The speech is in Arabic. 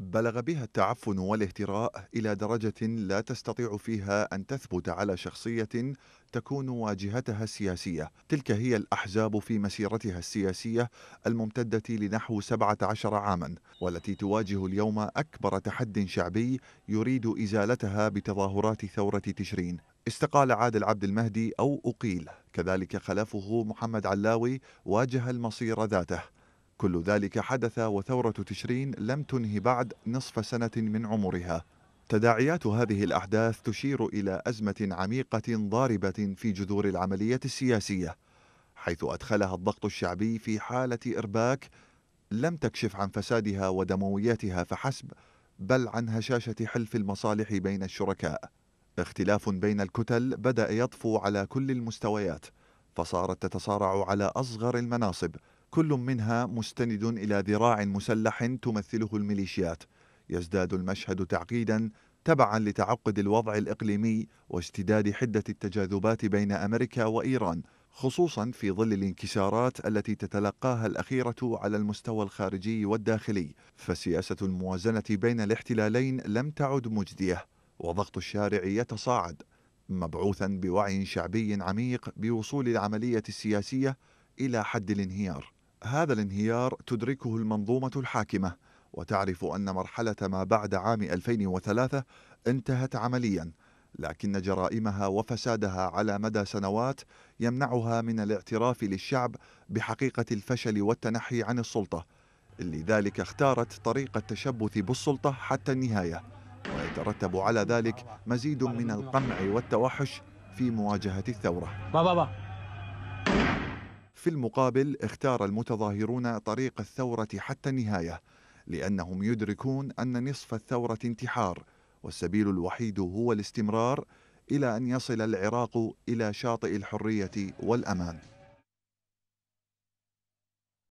بلغ بها التعفن والاهتراء إلى درجة لا تستطيع فيها أن تثبت على شخصية تكون واجهتها السياسية تلك هي الأحزاب في مسيرتها السياسية الممتدة لنحو 17 عاما والتي تواجه اليوم أكبر تحد شعبي يريد إزالتها بتظاهرات ثورة تشرين استقال عادل عبد المهدي أو أقيل كذلك خلفه محمد علاوي واجه المصير ذاته كل ذلك حدث وثورة تشرين لم تنه بعد نصف سنة من عمرها تداعيات هذه الأحداث تشير إلى أزمة عميقة ضاربة في جذور العملية السياسية حيث أدخلها الضغط الشعبي في حالة إرباك لم تكشف عن فسادها ودمويتها فحسب بل عن هشاشة حلف المصالح بين الشركاء اختلاف بين الكتل بدأ يطفو على كل المستويات فصارت تتصارع على أصغر المناصب كل منها مستند إلى ذراع مسلح تمثله الميليشيات يزداد المشهد تعقيدا تبعا لتعقد الوضع الإقليمي واشتداد حدة التجاذبات بين أمريكا وإيران خصوصا في ظل الانكسارات التي تتلقاها الأخيرة على المستوى الخارجي والداخلي فسياسة الموازنة بين الاحتلالين لم تعد مجدية وضغط الشارع يتصاعد مبعوثا بوعي شعبي عميق بوصول العملية السياسية إلى حد الانهيار هذا الانهيار تدركه المنظومة الحاكمة وتعرف أن مرحلة ما بعد عام 2003 انتهت عملياً لكن جرائمها وفسادها على مدى سنوات يمنعها من الاعتراف للشعب بحقيقة الفشل والتنحي عن السلطة لذلك اختارت طريق التشبث بالسلطة حتى النهاية ويترتب على ذلك مزيد من القمع والتوحش في مواجهة الثورة بابا بابا في المقابل اختار المتظاهرون طريق الثورة حتى النهاية لأنهم يدركون أن نصف الثورة انتحار والسبيل الوحيد هو الاستمرار إلى أن يصل العراق إلى شاطئ الحرية والأمان